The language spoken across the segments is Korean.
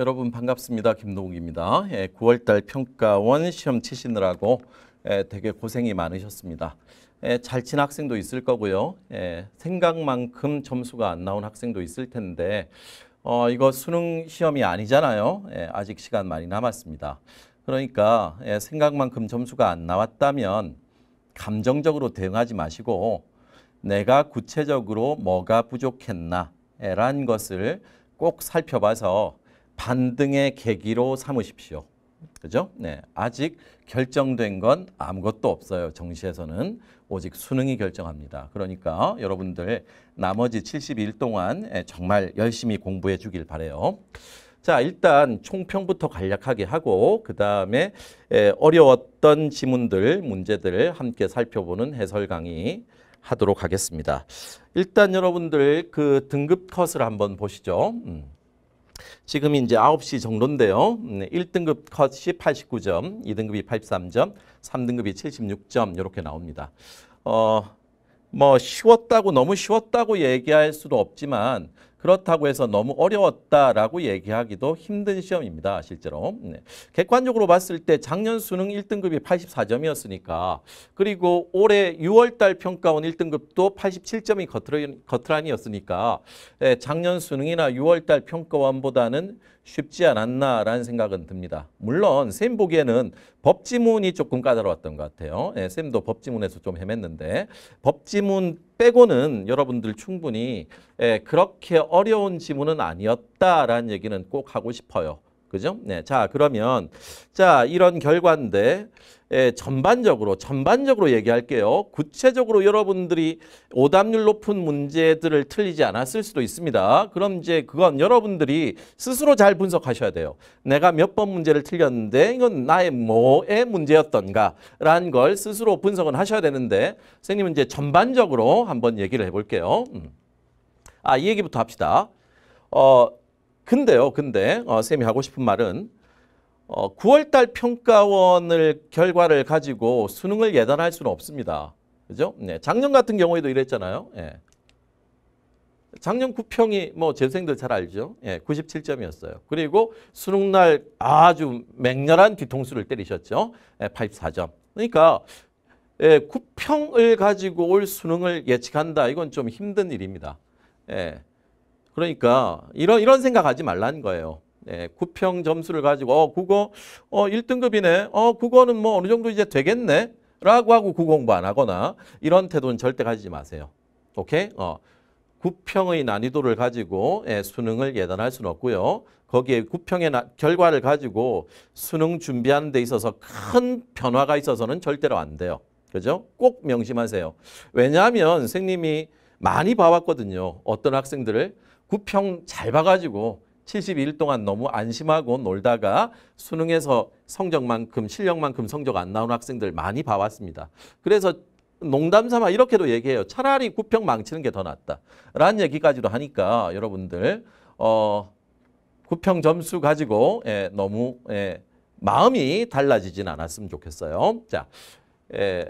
여러분 반갑습니다. 김동욱입니다. 9월달 예, 평가원 시험 치시느라고 예, 되게 고생이 많으셨습니다. 예, 잘친 학생도 있을 거고요. 생각만큼 점수가 안 나온 학생도 있을 텐데 어, 이거 수능 시험이 아니잖아요. 아직 시간 많이 남았습니다. 그러니까 생각만큼 점수가 안 나왔다면 감정적으로 대응하지 마시고 내가 구체적으로 뭐가 부족했나 라는 것을 꼭 살펴봐서 반등의 계기로 삼으십시오. 그죠? 네. 아직 결정된 건 아무것도 없어요. 정시에서는 오직 수능이 결정합니다. 그러니까 여러분들 나머지 70일 동안 예, 정말 열심히 공부해 주길 바래요. 자, 일단 총평부터 간략하게 하고 그다음에 예, 어려웠던 지문들, 문제들 함께 살펴보는 해설 강의 하도록 하겠습니다. 일단 여러분들 그 등급 컷을 한번 보시죠. 음. 지금 이제 9시 정도인데요. 1등급 컷이 89점, 2등급이 83점, 3등급이 76점 이렇게 나옵니다. 어, 뭐 쉬웠다고 너무 쉬웠다고 얘기할 수도 없지만 그렇다고 해서 너무 어려웠다라고 얘기하기도 힘든 시험입니다. 실제로. 네. 객관적으로 봤을 때 작년 수능 1등급이 84점이었으니까 그리고 올해 6월달 평가원 1등급도 87점이 겉트라이었으니까 예, 작년 수능이나 6월달 평가원보다는 쉽지 않았나라는 생각은 듭니다. 물론 쌤 보기에는 법지문이 조금 까다로웠던 것 같아요. 예, 쌤도 법지문에서 좀 헤맸는데 법지문 빼고는 여러분들 충분히 예, 그렇게 어려운 지문은 아니었다라는 얘기는 꼭 하고 싶어요. 그죠? 네. 자, 그러면 자, 이런 결과인데 예, 전반적으로 전반적으로 얘기할게요. 구체적으로 여러분들이 오답률 높은 문제들을 틀리지 않았을 수도 있습니다. 그럼 이제 그건 여러분들이 스스로 잘 분석하셔야 돼요. 내가 몇 번 문제를 틀렸는데 이건 나의 뭐의 문제였던가라는 걸 스스로 분석은 하셔야 되는데 선생님은 이제 전반적으로 한번 얘기를 해볼게요. 음. 아, 이 얘기부터 합시다. 어, 근데요, 근데 어, 쌤이 하고 싶은 말은 어, 9월달 평가원을 결과를 가지고 수능을 예단할 수는 없습니다. 그죠? 네, 작년 같은 경우에도 이랬잖아요. 예. 작년 9평이뭐 재수생들 잘 알죠? 예, 97점이었어요. 그리고 수능날 아주 맹렬한 뒤통수를 때리셨죠? 예, 84점. 그러니까 예, 9평을 가지고 올 수능을 예측한다. 이건 좀 힘든 일입니다. 예, 그러니까 이런 이런 생각하지 말라는 거예요. 예, 구평 점수를 가지고 어 국어 어 1등급이네. 어 국어는 뭐 어느 정도 이제 되겠네. 라고 하고 국어 공부 안 하거나 이런 태도는 절대 가지지 마세요. 오케이? 어. 구평의 난이도를 가지고 예, 수능을 예단할 수는 없고요. 거기에 구평의 나, 결과를 가지고 수능 준비하는 데 있어서 큰 변화가 있어서는 절대로 안 돼요. 그죠? 꼭 명심하세요. 왜냐하면 선생님이 많이 봐왔거든요. 어떤 학생들을 9평 잘 봐가지고 72일 동안 너무 안심하고 놀다가 수능에서 성적만큼 실력만큼 성적 안 나온 학생들 많이 봐왔습니다. 그래서 농담삼아 이렇게도 얘기해요. 차라리 9평 망치는 게 더 낫다. 라는 얘기까지도 하니까 여러분들 어 9평 점수 가지고 예, 너무 예, 마음이 달라지진 않았으면 좋겠어요. 자, 예,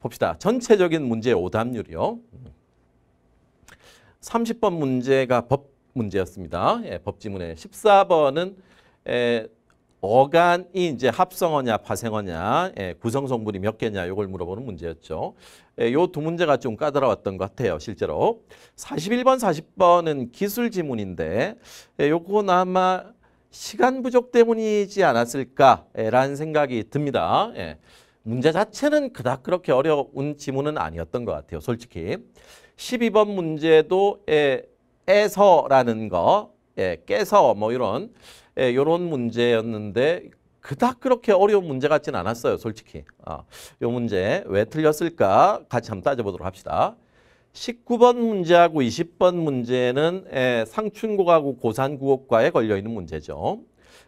봅시다. 전체적인 문제 오답률이요. 30번 문제가 법 문제였습니다. 예, 법지문에 14번은 에, 어간이 이제 합성어냐 파생어냐 예, 구성성분이 몇 개냐 이걸 물어보는 문제였죠. 예, 요두 문제가 좀 까다로웠던 것 같아요. 실제로 41번 40번은 기술 지문인데 예, 요건 아마 시간 부족 때문이지 않았을까라는 예, 생각이 듭니다. 예, 문제 자체는 그닥 그렇게 어려운 지문은 아니었던 것 같아요. 솔직히 12번 문제도 예, 에서라는 거, 예, 깨서 뭐 이런 예, 이런 문제였는데 그닥 그렇게 어려운 문제 같진 않았어요. 솔직히. 아, 어, 이 문제 왜 틀렸을까 같이 한번 따져보도록 합시다. 19번 문제하고 20번 문제는 예, 상춘국하고 고산국어과에 걸려있는 문제죠.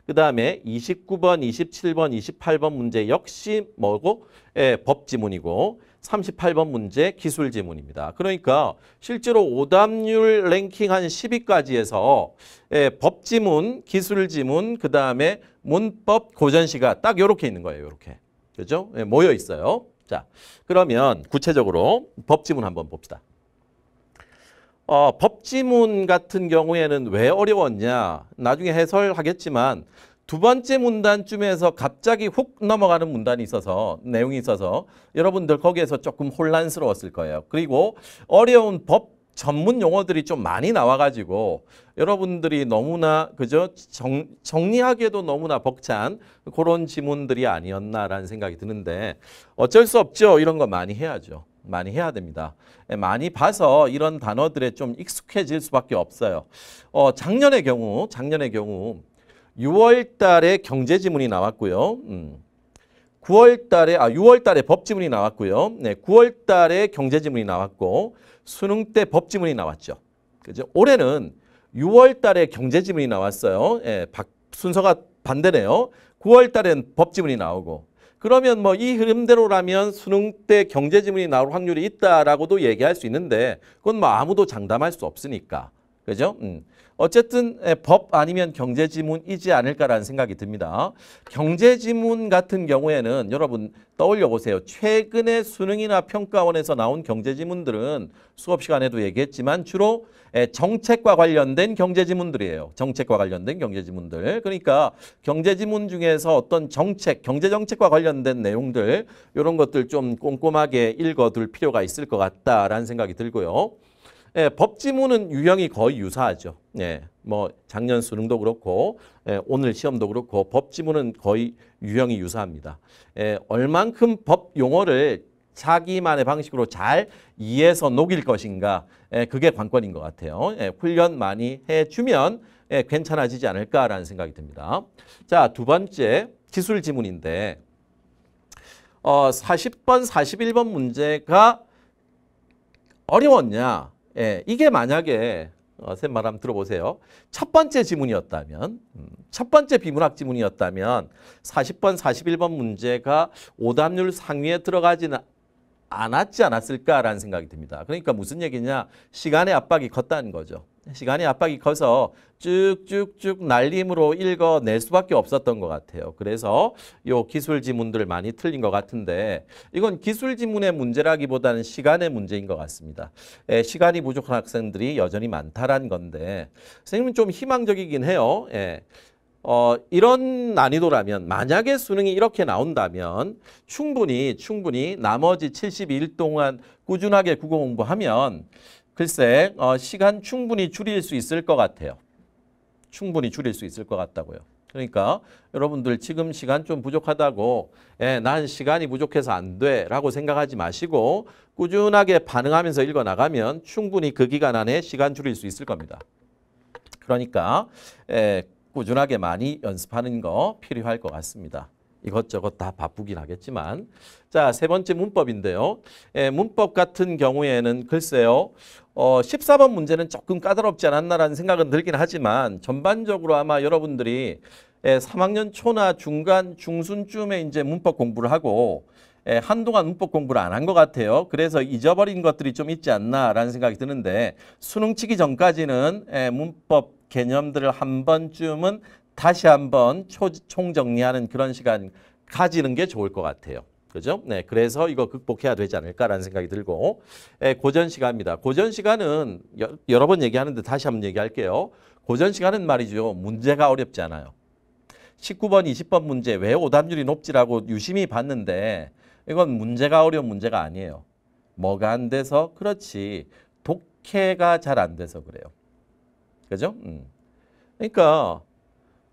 그 다음에 29번, 27번, 28번 문제 역시 뭐고 예, 법지문이고 38번 문제 기술 지문입니다. 그러니까 실제로 오답률 랭킹 한 10위까지에서 예, 법 지문, 기술 지문, 그 다음에 문법 고전시가 딱 이렇게 있는 거예요. 이렇게. 그죠? 예, 모여 있어요. 자, 그러면 구체적으로 법 지문 한번 봅시다. 어, 법 지문 같은 경우에는 왜 어려웠냐? 나중에 해설하겠지만 두 번째 문단쯤에서 갑자기 훅 넘어가는 문단이 있어서 내용이 있어서 여러분들 거기에서 조금 혼란스러웠을 거예요. 그리고 어려운 법 전문 용어들이 좀 많이 나와가지고 여러분들이 너무나 그저 정, 정리하기에도 너무나 벅찬 그런 지문들이 아니었나라는 생각이 드는데 어쩔 수 없죠. 이런 거 많이 해야죠. 많이 해야 됩니다. 예, 많이 봐서 이런 단어들에 좀 익숙해질 수밖에 없어요. 어, 작년의 경우, 작년의 경우 6월 달에 경제 지문이 나왔고요. 음. 9월 달에 아 6월 달에 법 지문이 나왔고요. 네, 9월 달에 경제 지문이 나왔고 수능 때 법 지문이 나왔죠. 그죠? 올해는 6월 달에 경제 지문이 나왔어요. 예, 박, 순서가 반대네요. 9월 달엔 법 지문이 나오고 그러면 뭐 이 흐름대로라면 수능 때 경제 지문이 나올 확률이 있다라고도 얘기할 수 있는데 그건 뭐 아무도 장담할 수 없으니까 그죠? 음. 어쨌든 예, 법 아니면 경제지문이지 않을까라는 생각이 듭니다. 경제지문 같은 경우에는 여러분 떠올려 보세요. 최근에 수능이나 평가원에서 나온 경제지문들은 수업 시간에도 얘기했지만 주로 예, 정책과 관련된 경제지문들이에요. 정책과 관련된 경제지문들. 그러니까 경제지문 중에서 어떤 정책, 경제정책과 관련된 내용들 이런 것들 좀 꼼꼼하게 읽어둘 필요가 있을 것 같다라는 생각이 들고요. 예, 법지문은 유형이 거의 유사하죠. 예, 뭐 작년 수능도 그렇고 예, 오늘 시험도 그렇고 법지문은 거의 유형이 유사합니다. 예, 얼만큼 법 용어를 자기만의 방식으로 잘 이해해서 녹일 것인가 예, 그게 관건인 것 같아요. 예, 훈련 많이 해주면 예, 괜찮아지지 않을까라는 생각이 듭니다. 자, 두 번째 기술 지문인데 어, 40번, 41번 문제가 어려웠냐? 예, 이게 만약에 어, 쌤 말함 들어보세요. 첫 번째 지문이었다면, 음, 첫 번째 비문학 지문이었다면 40번, 41번 문제가 오답률 상위에 들어가지는 않았지 않았을까라는 생각이 듭니다. 그러니까 무슨 얘기냐. 시간의 압박이 컸다는 거죠. 시간의 압박이 커서 쭉쭉쭉 날림으로 읽어낼 수밖에 없었던 것 같아요. 그래서 요 기술 지문들 많이 틀린 것 같은데 이건 기술 지문의 문제라기보다는 시간의 문제인 것 같습니다. 예, 시간이 부족한 학생들이 여전히 많다라는 건데 선생님은 좀 희망적이긴 해요. 예, 어, 이런 난이도라면 만약에 수능이 이렇게 나온다면 충분히 충분히 나머지 72일 동안 꾸준하게 국어 공부하면 글쎄 어, 시간 충분히 줄일 수 있을 것 같아요. 충분히 줄일 수 있을 것 같다고요. 그러니까 여러분들 지금 시간 좀 부족하다고 예, 난 시간이 부족해서 안 돼 라고 생각하지 마시고 꾸준하게 반응하면서 읽어나가면 충분히 그 기간 안에 시간 줄일 수 있을 겁니다. 그러니까 예, 꾸준하게 많이 연습하는 거 필요할 것 같습니다. 이것저것 다 바쁘긴 하겠지만 자세 번째 문법인데요. 예, 문법 같은 경우에는 글쎄요. 어, 14번 문제는 조금 까다롭지 않았나라는 생각은 들긴 하지만 전반적으로 아마 여러분들이 예, 3학년 초나 중간 중순쯤에 이제 문법 공부를 하고 예, 한동안 문법 공부를 안 한 것 같아요. 그래서 잊어버린 것들이 좀 있지 않나라는 생각이 드는데 수능 치기 전까지는 예, 문법 개념들을 한 번쯤은 다시 한 번 총정리하는 그런 시간 가지는 게 좋을 것 같아요. 그죠? 네, 그래서 이거 극복해야 되지 않을까라는 생각이 들고 네, 고전 시간입니다. 고전 시간은 여, 여러 번 얘기하는데 다시 한 번 얘기할게요. 고전 시간은 말이죠. 문제가 어렵지 않아요. 19번, 20번 문제 왜 오답률이 높지라고 유심히 봤는데 이건 문제가 어려운 문제가 아니에요. 뭐가 안 돼서 그렇지 독해가 잘 안 돼서 그래요. 그죠? 음. 그러니까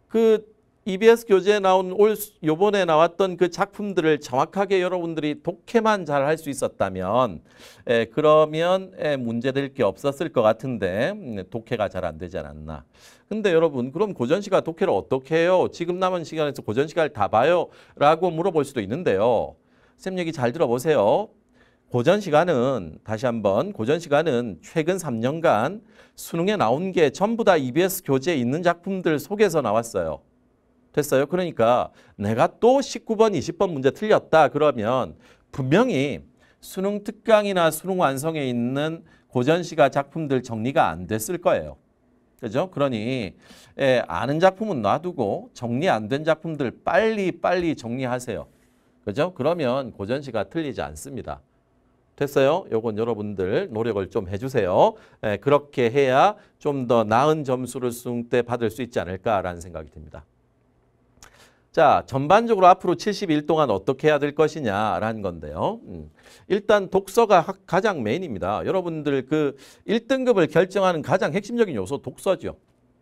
그 EBS 교재에 나온 올 요번에 나왔던 그 작품들을 정확하게 여러분들이 독해만 잘 할 수 있었다면 에, 예, 그러면 에, 예, 문제될 게 없었을 것 같은데 음, 독해가 잘 안 되지 않았나. 근데 여러분 그럼 고전 시가 독해를 어떻게 해요? 지금 남은 시간에서 고전 시가를 다 봐요? 라고 물어볼 수도 있는데요. 쌤 얘기 잘 들어보세요. 고전 시간은 다시 한번 고전 시간은 최근 3년간 수능에 나온 게 전부 다 EBS 교재에 있는 작품들 속에서 나왔어요. 됐어요? 그러니까 내가 또 19번, 20번 문제 틀렸다 그러면 분명히 수능 특강이나 수능 완성에 있는 고전 시가 작품들 정리가 안 됐을 거예요. 그죠? 그러니 예, 아는 작품은 놔두고 정리 안 된 작품들 빨리 빨리 정리하세요. 그죠? 그러면 고전 시가 틀리지 않습니다. 됐어요? 요건 여러분들 노력을 좀 해주세요. 예, 그렇게 해야 좀 더 나은 점수를 수능 때 받을 수 있지 않을까라는 생각이 듭니다. 자, 전반적으로 앞으로 70일 동안 어떻게 해야 될 것이냐라는 건데요. 음, 일단 독서가 가장 메인입니다. 여러분들 그 1등급을 결정하는 가장 핵심적인 요소 독서죠.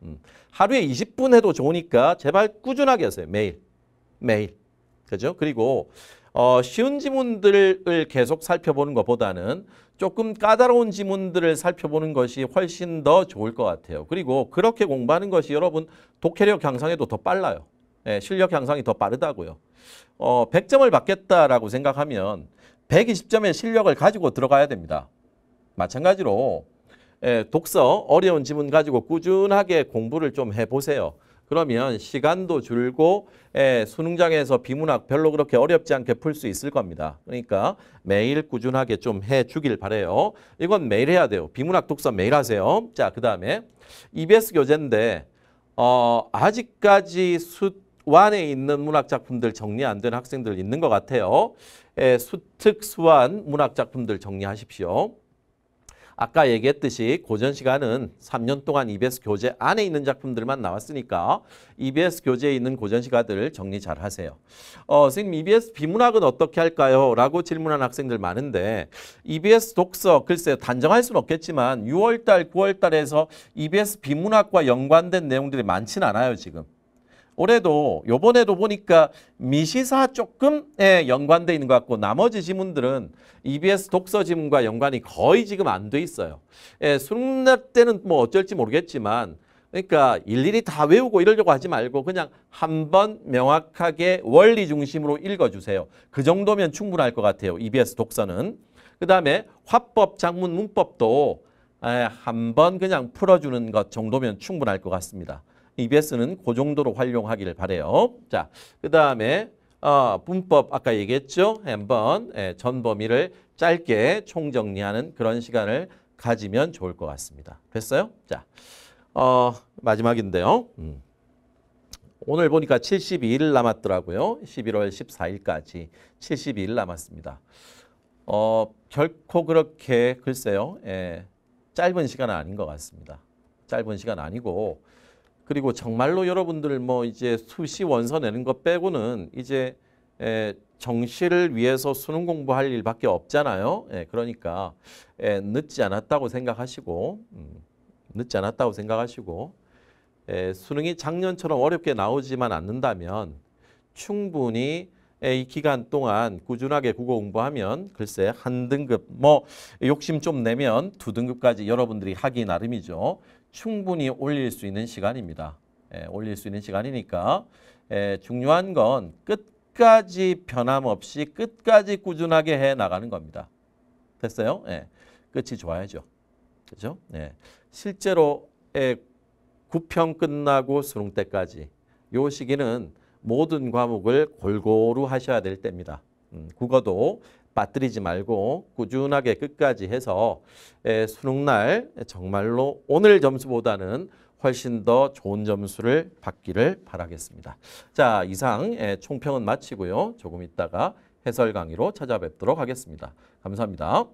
음, 하루에 20분 해도 좋으니까 제발 꾸준하게 하세요. 매일. 매일. 그죠? 그리고 어, 쉬운 지문들을 계속 살펴보는 것보다는 조금 까다로운 지문들을 살펴보는 것이 훨씬 더 좋을 것 같아요. 그리고 그렇게 공부하는 것이 여러분 독해력 향상에도 더 빨라요. 예, 실력 향상이 더 빠르다고요. 어, 100점을 받겠다라고 생각하면 120점의 실력을 가지고 들어가야 됩니다. 마찬가지로 예, 독서 어려운 지문 가지고 꾸준하게 공부를 좀 해보세요. 그러면 시간도 줄고 예, 수능장에서 비문학 별로 그렇게 어렵지 않게 풀 수 있을 겁니다. 그러니까 매일 꾸준하게 좀 해주길 바래요. 이건 매일 해야 돼요. 비문학 독서 매일 하세요. 자, 그 다음에 EBS 교재인데 어, 아직까지 수완에 있는 문학 작품들 정리 안 된 학생들 있는 것 같아요. 예, 수특, 수완 문학 작품들 정리하십시오. 아까 얘기했듯이 고전 시간은 3년 동안 EBS 교재 안에 있는 작품들만 나왔으니까 EBS 교재에 있는 고전 시가들 정리 잘 하세요. 어, 선생님 EBS 비문학은 어떻게 할까요? 라고 질문한 학생들 많은데 EBS 독서 글쎄 단정할 수는 없겠지만 6월달, 9월달에서 EBS 비문학과 연관된 내용들이 많진 않아요 지금. 올해도 요번에도 보니까 미시사 조금에 예, 연관돼 있는 것 같고 나머지 지문들은 EBS 독서 지문과 연관이 거의 지금 안 돼 있어요. 예, 수능날 때는 뭐 어쩔지 모르겠지만 그러니까 일일이 다 외우고 이러려고 하지 말고 그냥 한번 명확하게 원리 중심으로 읽어주세요. 그 정도면 충분할 것 같아요. EBS 독서는. 그 다음에 화법, 작문, 문법도 예, 한번 그냥 풀어주는 것 정도면 충분할 것 같습니다. EBS는 그 정도로 활용하길 바래요. 자, 그 다음에 어, 분법 아까 얘기했죠. 한번 예, 전 범위를 짧게 총정리하는 그런 시간을 가지면 좋을 것 같습니다. 됐어요? 자, 어, 마지막인데요. 음. 오늘 보니까 72일 남았더라고요. 11월 14일까지 72일 남았습니다. 어, 결코 그렇게 글쎄요. 예, 짧은 시간은 아닌 것 같습니다. 짧은 시간 아니고 그리고 정말로 여러분들 뭐 이제 수시 원서 내는 것 빼고는 이제 정시를 위해서 수능 공부할 일밖에 없잖아요. 예, 그러니까 예, 늦지 않았다고 생각하시고 음, 늦지 않았다고 생각하시고 예, 수능이 작년처럼 어렵게 나오지만 않는다면 충분히 이 기간 동안 꾸준하게 국어 공부하면 글쎄 한 등급 뭐 욕심 좀 내면 두 등급까지 여러분들이 하기 나름이죠. 충분히 올릴 수 있는 시간입니다. 예, 올릴 수 있는 시간이니까 예, 중요한 건 끝까지 변함없이 끝까지 꾸준하게 해 나가는 겁니다. 됐어요? 예, 끝이 좋아야죠. 그죠? 예, 실제로 예, 9평 끝나고 수능 때까지 요 시기는 모든 과목을 골고루 하셔야 될 때입니다. 음, 국어도 빠뜨리지 말고 꾸준하게 끝까지 해서 수능날 정말로 오늘 점수보다는 훨씬 더 좋은 점수를 받기를 바라겠습니다. 자 이상 총평은 마치고요. 조금 있다가 해설 강의로 찾아뵙도록 하겠습니다. 감사합니다.